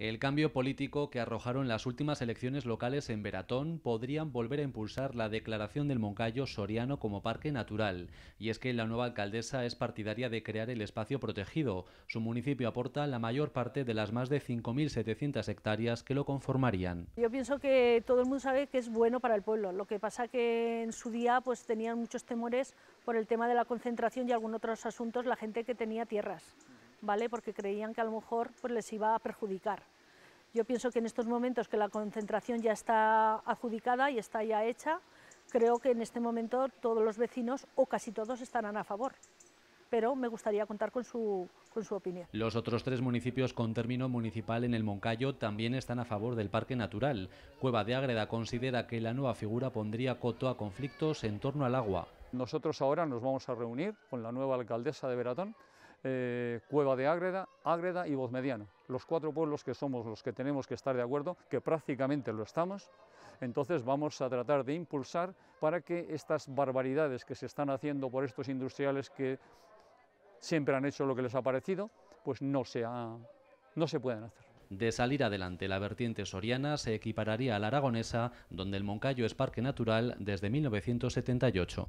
El cambio político que arrojaron las últimas elecciones locales en Veratón podrían volver a impulsar la declaración del Moncayo Soriano como parque natural, y es que la nueva alcaldesa es partidaria de crear el espacio protegido. Su municipio aporta la mayor parte de las más de 5.700 hectáreas que lo conformarían. Yo pienso que todo el mundo sabe que es bueno para el pueblo, lo que pasa que en su día pues tenían muchos temores por el tema de la concentración y algunos otros asuntos la gente que tenía tierras. Porque creían que a lo mejor pues, les iba a perjudicar. Yo pienso que en estos momentos que la concentración ya está adjudicada y está ya hecha, creo que en este momento todos los vecinos o casi todos estarán a favor. Pero me gustaría contar con su, con su opinión. Los otros tres municipios con término municipal en el Moncayo también están a favor del Parque Natural. Cueva de Ágreda considera que la nueva figura pondría coto a conflictos en torno al agua. Nosotros ahora nos vamos a reunir con la nueva alcaldesa de Veratón eh, Cueva de Ágreda, Ágreda y mediano Los cuatro pueblos que somos los que tenemos que estar de acuerdo, que prácticamente lo estamos, entonces vamos a tratar de impulsar para que estas barbaridades que se están haciendo por estos industriales que siempre han hecho lo que les ha parecido, pues no, sea, no se puedan hacer. De salir adelante, la vertiente soriana se equipararía a la aragonesa, donde el Moncayo es parque natural desde 1978.